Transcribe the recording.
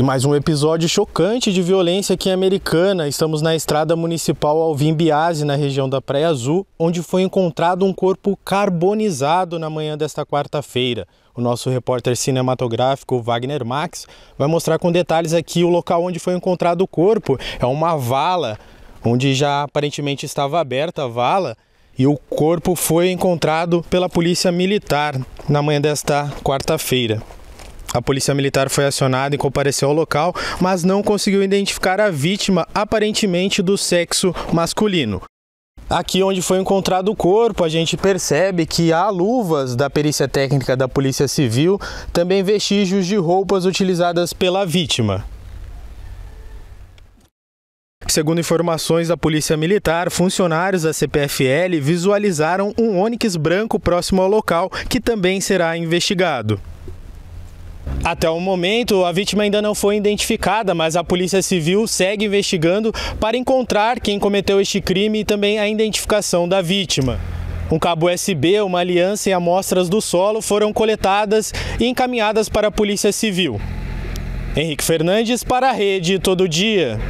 E mais um episódio chocante de violência aqui em Americana. Estamos na estrada municipal Alvim Biase, na região da Praia Azul, onde foi encontrado um corpo carbonizado na manhã desta quarta-feira. O nosso repórter cinematográfico Wagner Max vai mostrar com detalhes aqui o local onde foi encontrado o corpo. É uma vala, onde já aparentemente estava aberta a vala, e o corpo foi encontrado pela polícia militar na manhã desta quarta-feira. A polícia militar foi acionada e compareceu ao local, mas não conseguiu identificar a vítima, aparentemente do sexo masculino. Aqui onde foi encontrado o corpo, a gente percebe que há luvas da perícia técnica da Polícia Civil, também vestígios de roupas utilizadas pela vítima. Segundo informações da Polícia Militar, funcionários da CPFL visualizaram um ônibus branco próximo ao local, que também será investigado. Até o momento, a vítima ainda não foi identificada, mas a Polícia Civil segue investigando para encontrar quem cometeu este crime e também a identificação da vítima. Um cabo USB, uma aliança e amostras do solo foram coletadas e encaminhadas para a Polícia Civil. Henrique Fernandes para a Rede Todo Dia.